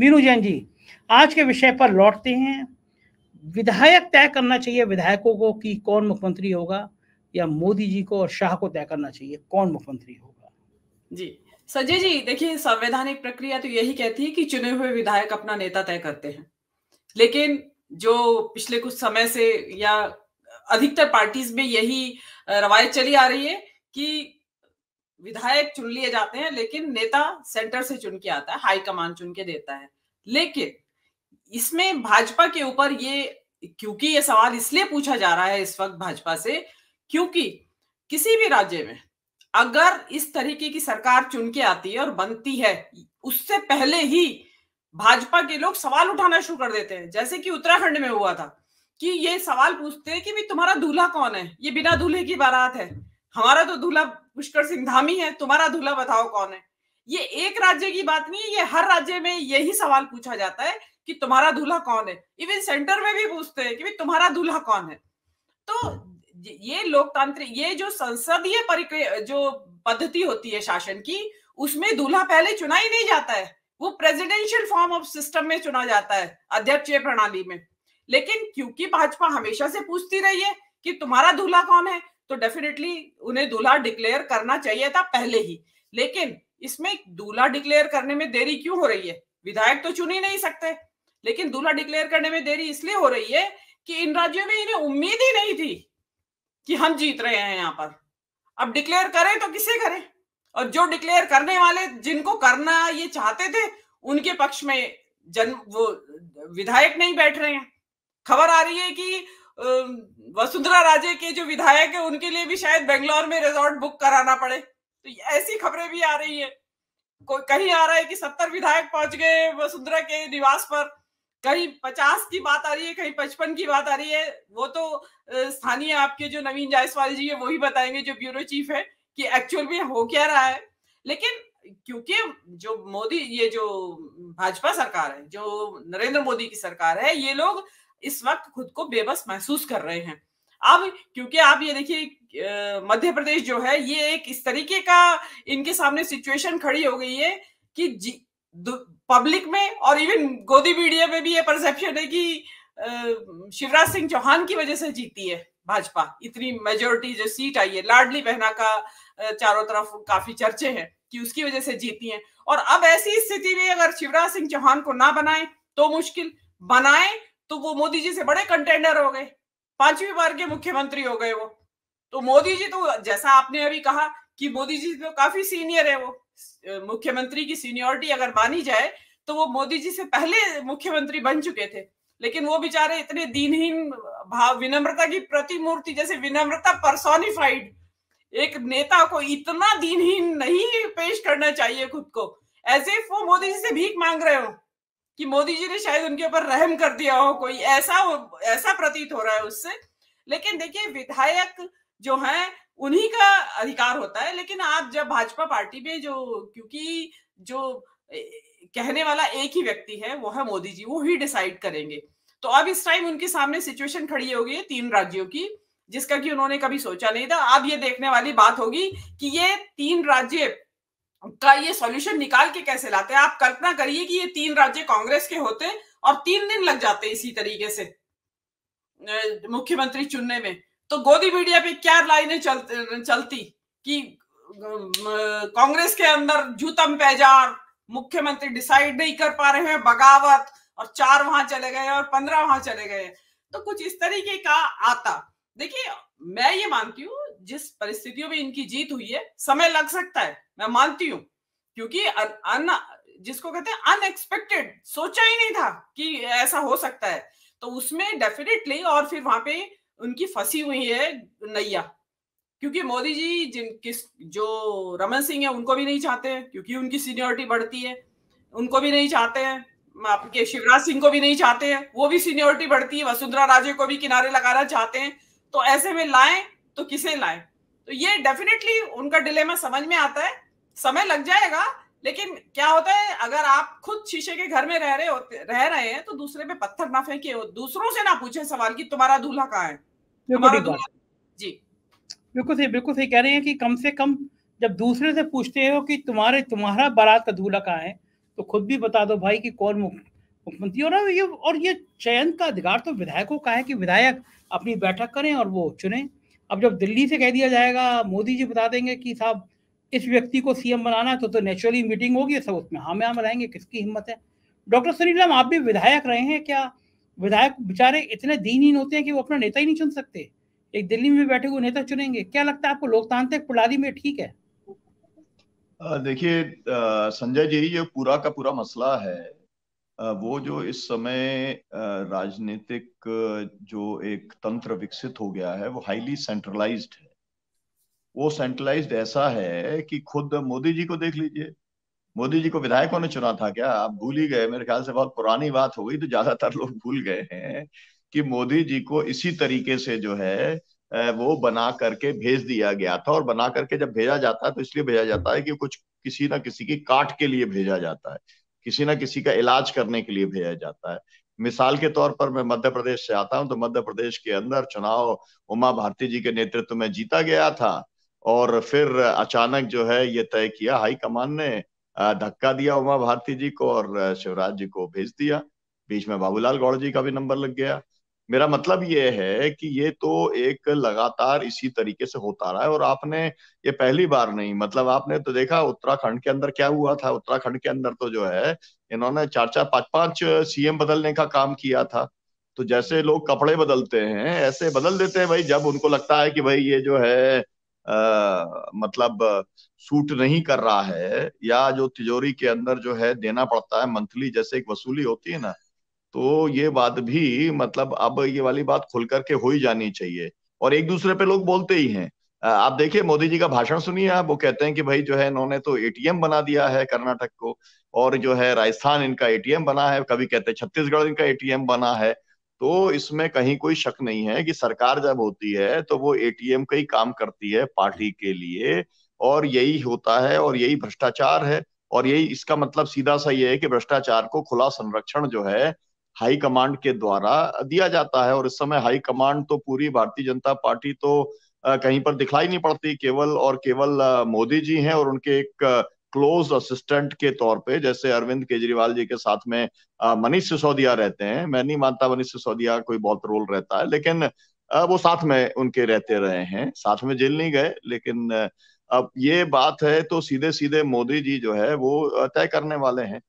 मीनू जैन जी आज के विषय पर लौटते हैं विधायक तय करना चाहिए विधायकों को कि कौन मुख्यमंत्री होगा या मोदी जी को और शाह को तय करना चाहिए कौन मुख्यमंत्री होगा जी संजय जी देखिए संवैधानिक प्रक्रिया तो यही कहती है कि चुने हुए विधायक अपना नेता तय करते हैं लेकिन जो पिछले कुछ समय से या अधिकतर पार्टीज में यही रवायत चली आ रही है कि विधायक चुन लिए जाते हैं लेकिन नेता सेंटर से चुन के आता है हाईकमान चुन के देता है लेकिन इसमें भाजपा के ऊपर ये क्योंकि ये सवाल इसलिए पूछा जा रहा है इस वक्त भाजपा से क्योंकि किसी भी राज्य में अगर इस तरीके की सरकार चुन के आती है और बनती है उससे पहले ही भाजपा के लोग सवाल उठाना शुरू कर देते हैं जैसे कि उत्तराखंड में हुआ था कि ये सवाल पूछते हैं कि भाई तुम्हारा दूल्हा कौन है ये बिना दूल्हे की बारात है हमारा तो दूल्हा पुष्कर सिंह धामी है तुम्हारा दूल्हा बताओ कौन है ये एक राज्य की बात नहीं है ये हर राज्य में यही सवाल पूछा जाता है कि तुम्हारा दूल्हा कौन है इवन सेंटर में भी पूछते हैं कि भाई तुम्हारा दूल्हा कौन है तो ये लोकतांत्रिक ये जो संसदीय जो पद्धति होती है शासन की उसमें दूल्हा पहले चुना ही नहीं जाता है वो प्रेसिडेंशियल फॉर्म ऑफ सिस्टम में चुना जाता है अध्यक्षीय प्रणाली में लेकिन क्योंकि भाजपा हमेशा से पूछती रही है कि तुम्हारा दूल्हा कौन है तो डेफिनेटली उन्हें दूल्हा डिक्लेयर करना चाहिए था पहले ही लेकिन इसमें दूल्हा डिक्लेयर करने में देरी क्यों हो रही है विधायक तो चुन ही नहीं सकते लेकिन दूल्हा डिक्लेयर करने में देरी इसलिए हो रही है कि इन राज्यों में इन्हें उम्मीद ही नहीं थी कि हम जीत रहे हैं यहाँ पर अब डिक्लेयर करें तो किसे करें और जो डिक्लेयर करने वाले जिनको करना ये चाहते थे उनके पक्ष में जन वो विधायक नहीं बैठ रहे हैं खबर आ रही है कि वसुंधरा राजे के जो विधायक है उनके लिए भी शायद बेंगलोर में रिजॉर्ट बुक कराना पड़े तो ऐसी खबरें भी आ रही है कोई कहीं आ रहा है कि सत्तर विधायक पहुंच गए वसुंधरा के निवास पर कहीं पचास की बात आ रही है कहीं पचपन की बात आ रही है वो तो स्थानीय आपके जो नवीन जायसवाल जी है वो ही बताएंगे जो ब्यूरो चीफ है कि एक्चुअल में हो क्या रहा है लेकिन क्योंकि जो मोदी ये जो भाजपा सरकार है जो नरेंद्र मोदी की सरकार है ये लोग इस वक्त खुद को बेबस महसूस कर रहे हैं अब क्योंकि आप ये देखिए मध्य प्रदेश जो है ये एक इस तरीके का इनके सामने सिचुएशन खड़ी हो गई है कि पब्लिक में और इवन गोदी मीडिया में भी ये परसेप्शन है कि शिवराज सिंह चौहान की वजह से जीती है भाजपा इतनी मेजोरिटी जो सीट आई है लाडली बहना का चारों तरफ काफी चर्चे हैं कि उसकी वजह से जीती हैं और अब ऐसी स्थिति में अगर शिवराज सिंह चौहान को ना बनाए तो मुश्किल बनाए तो वो मोदी जी से बड़े कंटेंडर हो गए पांचवी बार के मुख्यमंत्री हो गए वो तो मोदी जी तो जैसा आपने अभी कहा कि मोदी जी तो काफी सीनियर है वो मुख्यमंत्री की सीनियोरिटी अगर मानी जाए तो वो मोदी जी से पहले मुख्यमंत्री बन चुके थे लेकिन वो बेचारे इतने दिनहीन भाव विनम्रता की प्रतिमूर्ति जैसे विनम्रता परसोनिफाइड एक नेता को इतना दिनहीन नहीं पेश करना चाहिए खुद को एज इफ वो मोदी जी से भीख मांग रहे हो कि मोदी जी ने शायद उनके ऊपर रहम कर दिया हो कोई ऐसा ऐसा प्रतीत हो रहा है उससे लेकिन देखिए विधायक जो हैं उन्हीं का अधिकार होता है लेकिन आप जब भाजपा पार्टी में जो क्योंकि जो कहने वाला एक ही व्यक्ति है वो है मोदी जी वो ही डिसाइड करेंगे तो अब इस टाइम उनके सामने सिचुएशन खड़ी हो गई है तीन राज्यों की जिसका कि उन्होंने कभी सोचा नहीं था अब ये देखने वाली बात होगी कि ये तीन राज्य का ये सॉल्यूशन निकाल के कैसे लाते हैं आप कल्पना करिए कि ये तीन राज्य कांग्रेस के होते और तीन दिन लग जाते इसी तरीके से मुख्यमंत्री चुनने में तो गोदी मीडिया पे क्या लाइनें चल, चलती कि कांग्रेस के अंदर जूतम पैजार मुख्यमंत्री डिसाइड नहीं कर पा रहे हैं बगावत और चार वहां चले गए और पंद्रह वहां चले गए तो कुछ इस तरीके का आता देखिए मैं ये मानती हूँ जिस परिस्थितियों में इनकी जीत हुई है समय लग सकता है मैं मानती हूँ क्योंकि अन, जिसको कहते हैं अनएक्सपेक्टेड सोचा ही नहीं था कि ऐसा हो सकता है तो उसमें डेफिनेटली और फिर वहां पे उनकी फंसी हुई है नैया क्योंकि मोदी जी जिन किस जो रमन सिंह है उनको भी नहीं चाहते हैं क्योंकि उनकी सीनियोरिटी बढ़ती है उनको भी नहीं चाहते हैं आपके शिवराज सिंह को भी नहीं चाहते हैं वो भी सीनियोरिटी बढ़ती है वसुंधरा राजे को भी किनारे लगाना चाहते हैं तो ऐसे में लाएं तो किसे लाए तो ये डेफिनेटली उनका डिले में समझ में आता है समय लग जाएगा लेकिन क्या होता है अगर आप खुद शीशे के घर में रह रहे हो रह रहे हैं तो दूसरे पे पत्थर ना फेंके दूसरों से ना पूछे सवाल कि तुम्हारा दूल्हा कहाँ है जी बिल्कुल सही बिल्कुल सही कह रहे हैं कि कम से कम जब दूसरे से पूछते हो कि तुम्हारे तुम्हारा बारात का दूल्हा कहाँ है तो खुद भी बता दो भाई कि कौन मुख्यमंत्री और ये और ये चयन का अधिकार तो विधायकों का है कि विधायक अपनी बैठक करें और वो चुने अब जब दिल्ली से कह दिया जाएगा मोदी जी बता देंगे कि साहब इस व्यक्ति को सीएम बनाना तो तो नेचुरली मीटिंग होगी सब उसमें हाँ में हम रहेंगे किसकी हिम्मत है डॉक्टर सुनील राम आप भी विधायक रहे हैं क्या विधायक बेचारे इतने दीनहीन होते हैं कि वो अपना नेता ही नहीं चुन सकते एक दिल्ली में बैठे हुए नेता चुनेंगे क्या लगता है आपको लोकतांत्रिक प्रणाली में ठीक है देखिए संजय जी ये पूरा का पूरा मसला है वो जो इस समय राजनीतिक जो एक तंत्र विकसित हो गया है वो हाईली सेंट्रलाइज्ड है वो सेंट्रलाइज्ड ऐसा है कि खुद मोदी जी को देख लीजिए मोदी जी को विधायकों ने चुना था क्या आप भूल ही गए मेरे ख्याल से बहुत पुरानी बात हो गई तो ज्यादातर लोग भूल गए हैं कि मोदी जी को इसी तरीके से जो है वो बना करके भेज दिया गया था और बना करके जब भेजा जाता है तो इसलिए भेजा जाता है कि कुछ किसी ना किसी की काट के लिए भेजा जाता है किसी ना किसी का इलाज करने के लिए भेजा जाता है मिसाल के तौर पर मैं मध्य प्रदेश से आता हूं तो मध्य प्रदेश के अंदर चुनाव उमा भारती जी के नेतृत्व में जीता गया था और फिर अचानक जो है ये तय किया हाईकमान ने धक्का दिया उमा भारती जी को और शिवराज जी को भेज दिया बीच में बाबूलाल गौड़ जी का भी नंबर लग गया मेरा मतलब ये है कि ये तो एक लगातार इसी तरीके से होता रहा है और आपने ये पहली बार नहीं मतलब आपने तो देखा उत्तराखंड के अंदर क्या हुआ था उत्तराखंड के अंदर तो जो है इन्होंने चार चार पांच पांच सीएम बदलने का काम किया था तो जैसे लोग कपड़े बदलते हैं ऐसे बदल देते हैं भाई जब उनको लगता है कि भाई ये जो है आ, मतलब सूट नहीं कर रहा है या जो तिजोरी के अंदर जो है देना पड़ता है मंथली जैसे एक वसूली होती है ना तो ये बात भी मतलब अब ये वाली बात खुल करके हो ही जानी चाहिए और एक दूसरे पे लोग बोलते ही हैं आप देखिए मोदी जी का भाषण सुनिए आप वो कहते हैं कि भाई जो है इन्होंने तो एटीएम बना दिया है कर्नाटक को और जो है राजस्थान इनका एटीएम बना है कभी कहते हैं छत्तीसगढ़ इनका एटीएम बना है तो इसमें कहीं कोई शक नहीं है कि सरकार जब होती है तो वो एटीएम का ही काम करती है पार्टी के लिए और यही होता है और यही भ्रष्टाचार है और यही इसका मतलब सीधा सा ये है कि भ्रष्टाचार को खुला संरक्षण जो है हाई कमांड के द्वारा दिया जाता है और इस समय हाई कमांड तो पूरी भारतीय जनता पार्टी तो कहीं पर दिखलाई नहीं पड़ती केवल और केवल मोदी जी हैं और उनके एक क्लोज असिस्टेंट के तौर पे जैसे अरविंद केजरीवाल जी के साथ में मनीष सिसोदिया रहते हैं मैं नहीं मानता मनीष सिसोदिया कोई बहुत रोल रहता है लेकिन वो साथ में उनके रहते रहे हैं साथ में जेल नहीं गए लेकिन अब ये बात है तो सीधे सीधे मोदी जी जो है वो तय करने वाले हैं